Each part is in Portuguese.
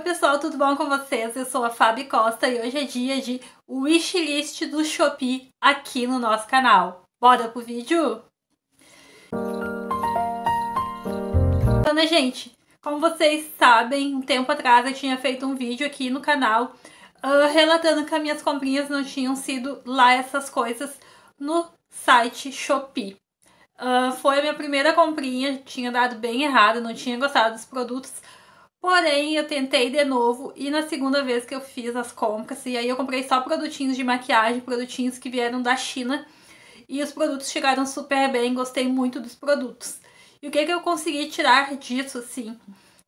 Oi pessoal, tudo bom com vocês? Eu sou a Fabi Costa e hoje é dia de wishlist do Shopee aqui no nosso canal. Bora pro vídeo? Então né gente, como vocês sabem, um tempo atrás eu tinha feito um vídeo aqui no canal uh, relatando que as minhas comprinhas não tinham sido lá essas coisas no site Shopee. Uh, foi a minha primeira comprinha, tinha dado bem errado, não tinha gostado dos produtos, Porém, eu tentei de novo e na segunda vez que eu fiz as compras, e aí eu comprei só produtinhos de maquiagem, produtinhos que vieram da China, e os produtos chegaram super bem, gostei muito dos produtos. E o que, que eu consegui tirar disso, assim?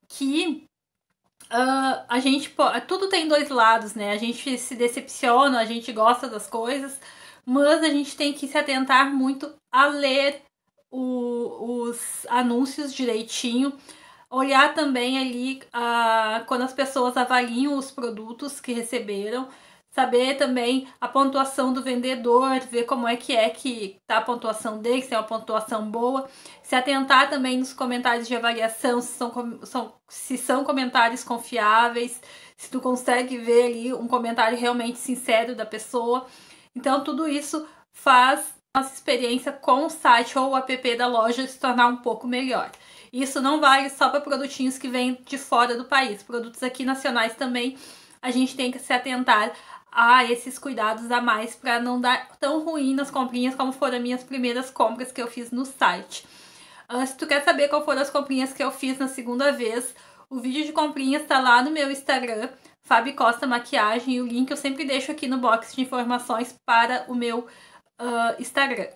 Que uh, a gente. Tudo tem dois lados, né? A gente se decepciona, a gente gosta das coisas, mas a gente tem que se atentar muito a ler o, os anúncios direitinho olhar também ali ah, quando as pessoas avaliam os produtos que receberam, saber também a pontuação do vendedor, ver como é que é que tá a pontuação dele, se é uma pontuação boa, se atentar também nos comentários de avaliação, se são, são, se são comentários confiáveis, se tu consegue ver ali um comentário realmente sincero da pessoa. Então tudo isso faz nossa experiência com o site ou o app da loja se tornar um pouco melhor. Isso não vale só para produtinhos que vêm de fora do país. Produtos aqui nacionais também a gente tem que se atentar a esses cuidados a mais para não dar tão ruim nas comprinhas como foram as minhas primeiras compras que eu fiz no site. Uh, se tu quer saber qual foram as comprinhas que eu fiz na segunda vez, o vídeo de comprinhas está lá no meu Instagram, Fábio Costa Maquiagem, e o link eu sempre deixo aqui no box de informações para o meu uh, Instagram.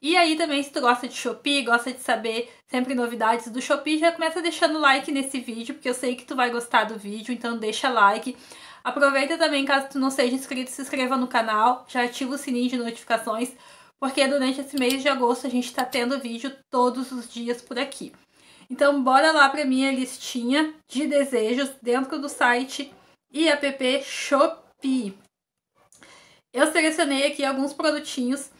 E aí também, se tu gosta de Shopee, gosta de saber sempre novidades do Shopee, já começa deixando like nesse vídeo, porque eu sei que tu vai gostar do vídeo, então deixa like. Aproveita também, caso tu não seja inscrito, se inscreva no canal, já ativa o sininho de notificações, porque durante esse mês de agosto a gente tá tendo vídeo todos os dias por aqui. Então bora lá pra minha listinha de desejos dentro do site e app Shopee. Eu selecionei aqui alguns produtinhos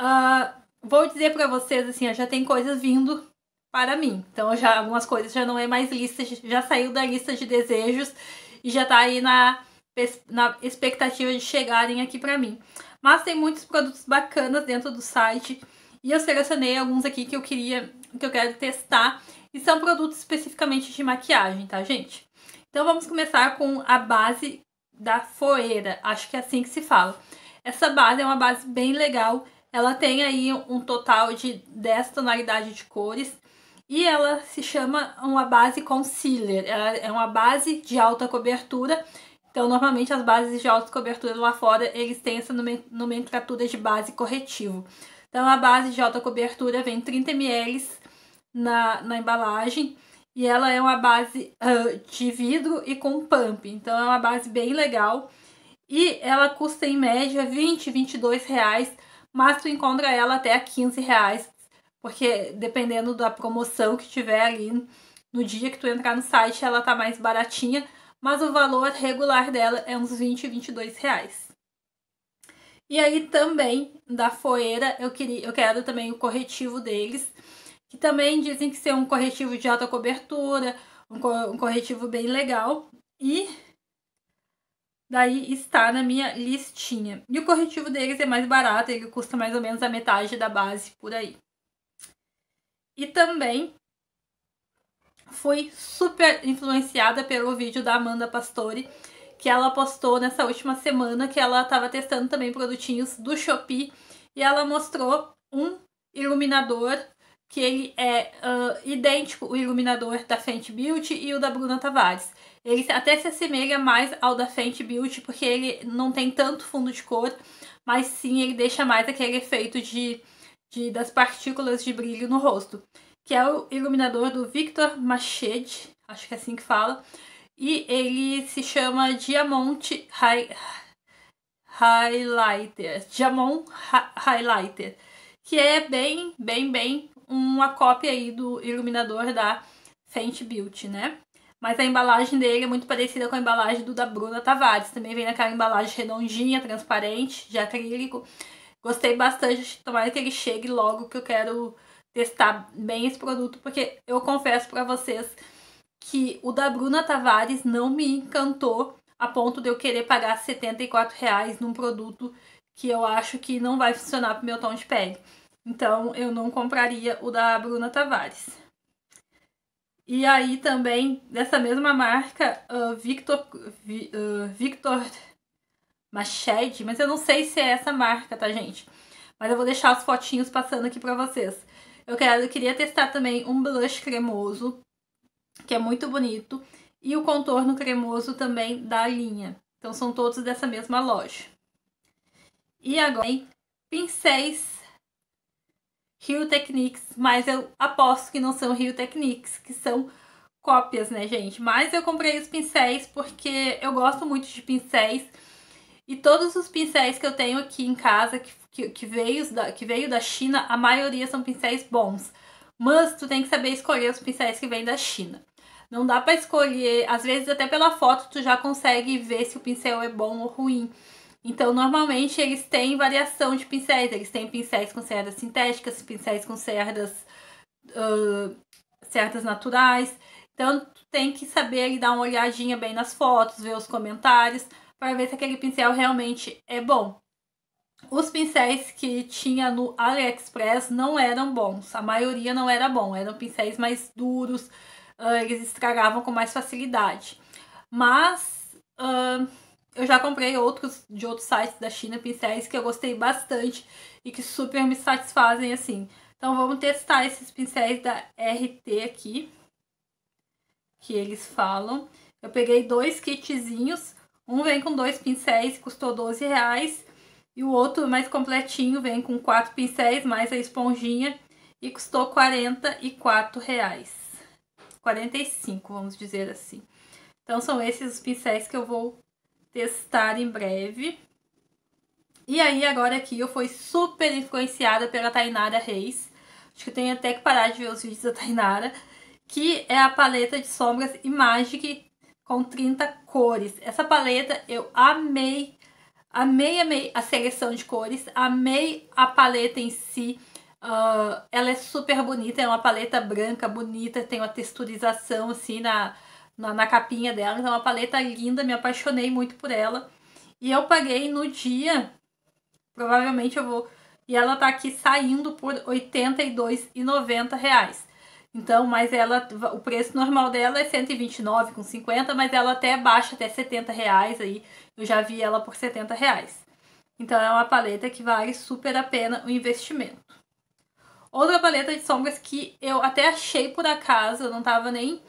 uh, Vou dizer para vocês assim, já tem coisas vindo para mim. Então já algumas coisas já não é mais lista, já saiu da lista de desejos e já tá aí na na expectativa de chegarem aqui para mim. Mas tem muitos produtos bacanas dentro do site e eu selecionei alguns aqui que eu queria, que eu quero testar e são produtos especificamente de maquiagem, tá, gente? Então vamos começar com a base da Foeira, acho que é assim que se fala. Essa base é uma base bem legal, ela tem aí um total de 10 tonalidades de cores e ela se chama uma base concealer. Ela é uma base de alta cobertura. Então, normalmente as bases de alta cobertura lá fora, eles têm essa nomenclatura de base corretivo. Então, a base de alta cobertura vem 30 ml na, na embalagem e ela é uma base uh, de vidro e com pump. Então, é uma base bem legal e ela custa em média 20, 22 reais mas tu encontra ela até a 15 reais, porque dependendo da promoção que tiver ali no dia que tu entrar no site, ela tá mais baratinha, mas o valor regular dela é uns 20, 22 reais. E aí também da Foeira, eu queria, eu quero também o corretivo deles, que também dizem que ser um corretivo de alta cobertura, um, co um corretivo bem legal. E Daí está na minha listinha. E o corretivo deles é mais barato, ele custa mais ou menos a metade da base por aí. E também fui super influenciada pelo vídeo da Amanda Pastore, que ela postou nessa última semana, que ela estava testando também produtinhos do Shopee, e ela mostrou um iluminador que ele é uh, idêntico o iluminador da Fenty Beauty e o da Bruna Tavares. Ele até se assemelha mais ao da Fenty Beauty, porque ele não tem tanto fundo de cor, mas sim ele deixa mais aquele efeito de, de das partículas de brilho no rosto. Que é o iluminador do Victor Machete, acho que é assim que fala. E ele se chama Diamond High, Highlighter. Diamond Hi Highlighter. Que é bem, bem, bem uma cópia aí do iluminador da Fenty Beauty, né? mas a embalagem dele é muito parecida com a embalagem do da Bruna Tavares. Também vem naquela embalagem redondinha, transparente, de acrílico. Gostei bastante, tomara que ele chegue logo, que eu quero testar bem esse produto, porque eu confesso para vocês que o da Bruna Tavares não me encantou a ponto de eu querer pagar R$ 74 reais num produto que eu acho que não vai funcionar pro meu tom de pele. Então eu não compraria o da Bruna Tavares. E aí também, dessa mesma marca, uh, Victor, vi, uh, Victor Machete, mas eu não sei se é essa marca, tá, gente? Mas eu vou deixar as fotinhos passando aqui pra vocês. Eu, quero, eu queria testar também um blush cremoso, que é muito bonito, e o contorno cremoso também da linha. Então são todos dessa mesma loja. E agora, pincéis Rio Techniques, mas eu aposto que não são Rio Techniques, que são cópias, né, gente? Mas eu comprei os pincéis porque eu gosto muito de pincéis. E todos os pincéis que eu tenho aqui em casa, que, que, que, veio, da, que veio da China, a maioria são pincéis bons. Mas tu tem que saber escolher os pincéis que vêm da China. Não dá para escolher, às vezes até pela foto tu já consegue ver se o pincel é bom ou ruim. Então, normalmente eles têm variação de pincéis. Eles têm pincéis com cerdas sintéticas, pincéis com cerdas, uh, cerdas naturais. Então, tem que saber e dar uma olhadinha bem nas fotos, ver os comentários, para ver se aquele pincel realmente é bom. Os pincéis que tinha no AliExpress não eram bons, a maioria não era bom, eram pincéis mais duros, uh, eles estragavam com mais facilidade. Mas uh, eu já comprei outros de outros sites da China, pincéis que eu gostei bastante e que super me satisfazem assim. Então vamos testar esses pincéis da RT aqui, que eles falam. Eu peguei dois kitzinhos, um vem com dois pincéis, custou 12 reais, e o outro mais completinho vem com quatro pincéis mais a esponjinha e custou 44 reais. 45, vamos dizer assim. Então são esses os pincéis que eu vou testar em breve. E aí, agora aqui, eu fui super influenciada pela Tainara Reis. Acho que eu tenho até que parar de ver os vídeos da Tainara. Que é a paleta de sombras Imagic com 30 cores. Essa paleta eu amei. Amei, amei a seleção de cores. Amei a paleta em si. Uh, ela é super bonita, é uma paleta branca, bonita, tem uma texturização assim na, na, na capinha dela. Então, é uma paleta linda, me apaixonei muito por ela. E eu paguei no dia, provavelmente eu vou. E ela tá aqui saindo por R$ 82,90. Então, mas ela, o preço normal dela é 129,50, mas ela até baixa até 70 reais aí. Eu já vi ela por 70 reais. Então é uma paleta que vale super a pena o investimento. Outra paleta de sombras que eu até achei por acaso, eu não tava nem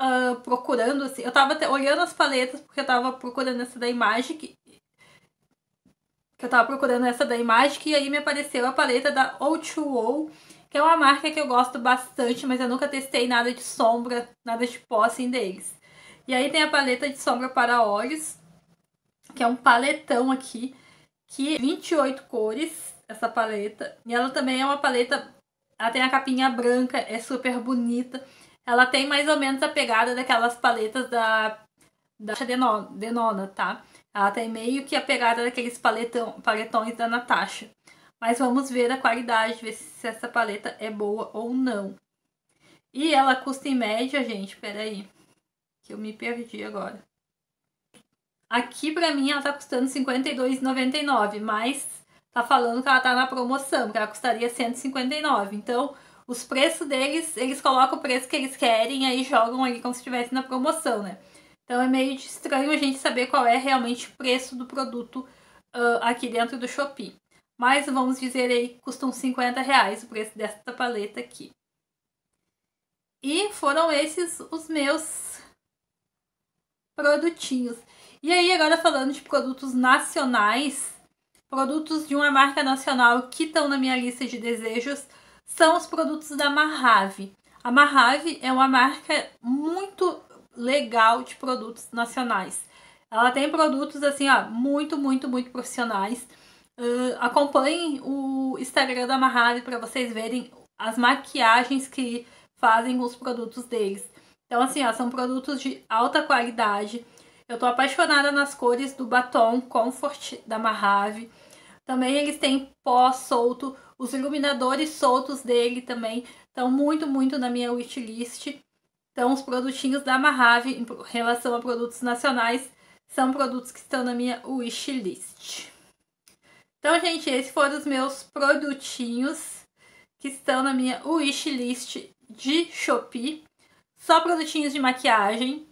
uh, procurando, assim, eu tava olhando as paletas porque eu tava procurando essa da imagem que, que eu tava procurando essa da Imagic e aí me apareceu a paleta da O2O, que é uma marca que eu gosto bastante, mas eu nunca testei nada de sombra, nada de pó assim deles. E aí tem a paleta de sombra para olhos, que é um paletão aqui, que é 28 cores, essa paleta. E ela também é uma paleta, ela tem a capinha branca, é super bonita. Ela tem mais ou menos a pegada daquelas paletas da, da Denona, tá? Ela tem meio que a pegada daqueles paletão, paletões da Natasha. Mas vamos ver a qualidade, ver se essa paleta é boa ou não. E ela custa em média, gente, peraí, que eu me perdi agora. Aqui pra mim ela tá custando R$52,99, mas tá falando que ela tá na promoção, que ela custaria R$159,00. Então, os preços deles, eles colocam o preço que eles querem e aí jogam ali como se estivesse na promoção, né? Então é meio estranho a gente saber qual é realmente o preço do produto uh, aqui dentro do Shopee. Mas vamos dizer aí que custam 50 reais o preço desta paleta aqui. E foram esses os meus produtinhos. E aí agora falando de produtos nacionais, produtos de uma marca nacional que estão na minha lista de desejos, são os produtos da Marrave. A Marrave é uma marca muito legal de produtos nacionais. Ela tem produtos assim, ó, muito, muito, muito profissionais. Uh, acompanhem o Instagram da Mahari para vocês verem as maquiagens que fazem com os produtos deles. Então, assim, ó, são produtos de alta qualidade. Eu tô apaixonada nas cores do batom Comfort da Mahave. Também eles têm pó solto. Os iluminadores soltos dele também estão muito, muito na minha wishlist. Então, os produtinhos da Mahave em relação a produtos nacionais são produtos que estão na minha wishlist. Então, gente, esses foram os meus produtinhos que estão na minha wishlist de Shopee. Só produtinhos de maquiagem,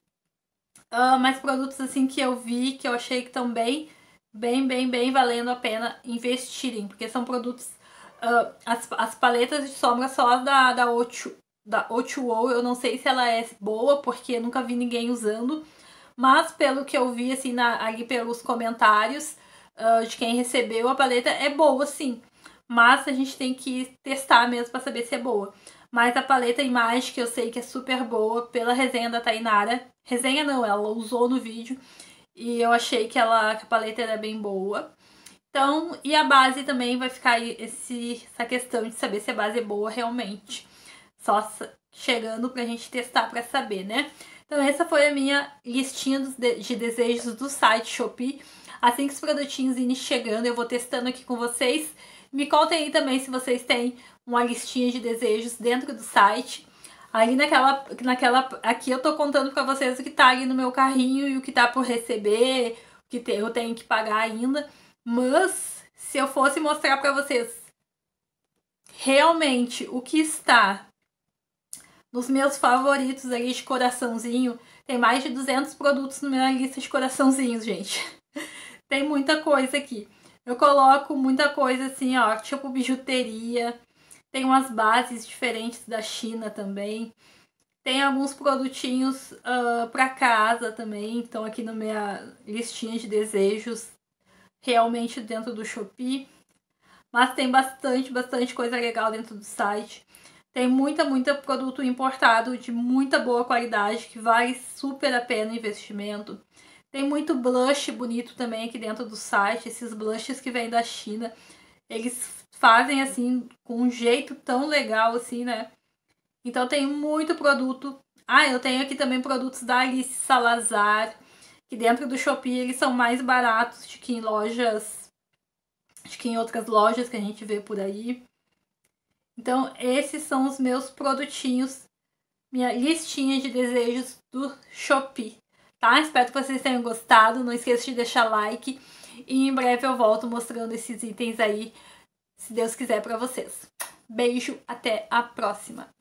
uh, mas produtos assim que eu vi, que eu achei que estão bem, bem, bem, bem valendo a pena investirem, porque são produtos Uh, as, as paletas de sombra só as da, da Ocho da O2O, eu não sei se ela é boa, porque eu nunca vi ninguém usando, mas pelo que eu vi, assim, na, ali pelos comentários uh, de quem recebeu a paleta, é boa, sim. Mas a gente tem que testar mesmo para saber se é boa. Mas a paleta Image, que eu sei que é super boa, pela resenha da Tainara. Resenha não, ela usou no vídeo. E eu achei que, ela, que a paleta era bem boa. Então, e a base também vai ficar aí esse, essa questão de saber se a base é boa realmente. Só chegando pra gente testar pra saber, né? Então essa foi a minha listinha de desejos do site Shopee. Assim que os produtinhos irem chegando, eu vou testando aqui com vocês. Me contem aí também se vocês têm uma listinha de desejos dentro do site. aí naquela, naquela, aqui eu tô contando pra vocês o que tá ali no meu carrinho e o que tá por receber, o que eu tenho que pagar ainda. Mas se eu fosse mostrar para vocês realmente o que está nos meus favoritos ali de coraçãozinho, tem mais de 200 produtos na minha lista de coraçãozinhos, gente. tem muita coisa aqui. Eu coloco muita coisa assim, ó, tipo bijuteria. Tem umas bases diferentes da China também. Tem alguns produtinhos uh, ah, para casa também, então aqui na minha listinha de desejos realmente dentro do Shopee. Mas tem bastante, bastante coisa legal dentro do site. Tem muita, muita produto importado de muita boa qualidade que vale super a pena o investimento. Tem muito blush bonito também aqui dentro do site. Esses blushes que vêm da China, eles fazem assim com um jeito tão legal assim, né? Então tem muito produto. Ah, eu tenho aqui também produtos da Alice Salazar que dentro do Shopee eles são mais baratos do que em lojas, do que em outras lojas que a gente vê por aí. Então, esses são os meus produtinhos, minha listinha de desejos do Shopee, tá? Espero que vocês tenham gostado. Não esqueça de deixar like e em breve eu volto mostrando esses itens aí, se Deus quiser, para vocês. Beijo, até a próxima!